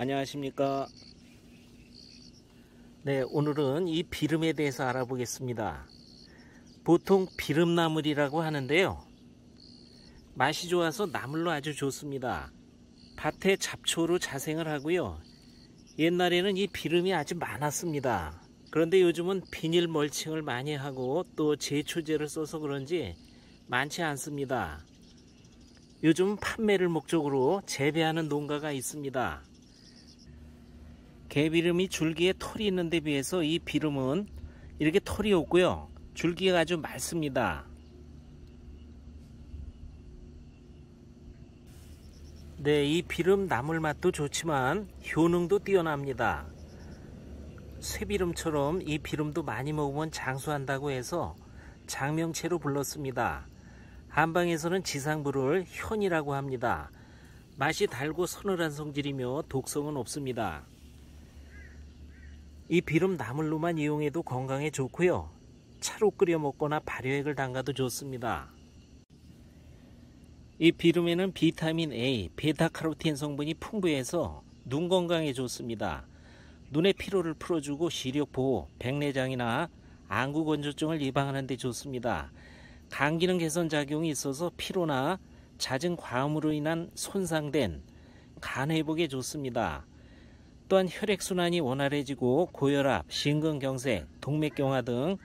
안녕하십니까 네 오늘은 이 비름에 대해서 알아보겠습니다 보통 비름나물이라고 하는데요 맛이 좋아서 나물로 아주 좋습니다 밭에 잡초로 자생을 하고요 옛날에는 이 비름이 아주 많았습니다 그런데 요즘은 비닐 멀칭을 많이 하고 또 제초제를 써서 그런지 많지 않습니다 요즘 판매를 목적으로 재배하는 농가가 있습니다 개비름이 줄기에 털이 있는 데 비해서 이 비름은 이렇게 털이 없고요. 줄기가 아주 맑습니다. 네, 이 비름 나물 맛도 좋지만 효능도 뛰어납니다. 쇠비름처럼 이 비름도 많이 먹으면 장수한다고 해서 장명채로 불렀습니다. 한방에서는 지상부를 현이라고 합니다. 맛이 달고 서늘한 성질이며 독성은 없습니다. 이 비름 나물로만 이용해도 건강에 좋고요. 차로 끓여 먹거나 발효액을 담가도 좋습니다. 이 비름에는 비타민 A, 베타카로틴 성분이 풍부해서 눈 건강에 좋습니다. 눈의 피로를 풀어주고 시력 보호, 백내장이나 안구 건조증을 예방하는 데 좋습니다. 간 기능 개선 작용이 있어서 피로나 잦은 과음으로 인한 손상된 간 회복에 좋습니다. 또한 혈액순환이 원활해지고 고혈압, 심근경색, 동맥경화 등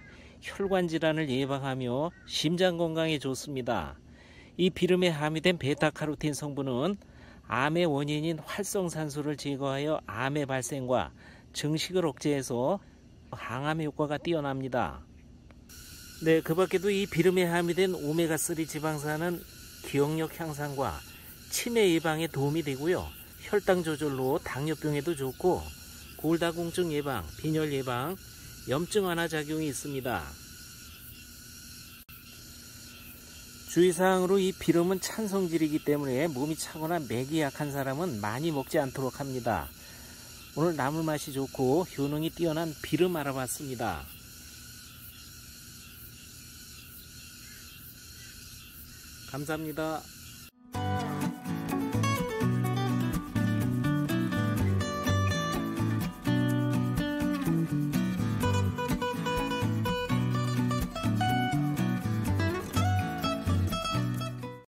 혈관 질환을 예방하며 심장 건강에 좋습니다. 이 비름에 함유된 베타카로틴 성분은 암의 원인인 활성산소를 제거하여 암의 발생과 증식을 억제해서 항암 효과가 뛰어납니다. 네, 그 밖에도 이 비름에 함유된 오메가3 지방산은 기억력 향상과 치매 예방에 도움이 되고요. 혈당 조절로 당뇨병에도 좋고 골다공증 예방, 빈혈 예방, 염증 완화 작용이 있습니다. 주의사항으로 이 비름은 찬 성질이기 때문에 몸이 차거나 맥이 약한 사람은 많이 먹지 않도록 합니다. 오늘 나물 맛이 좋고 효능이 뛰어난 비름 알아봤습니다. 감사합니다.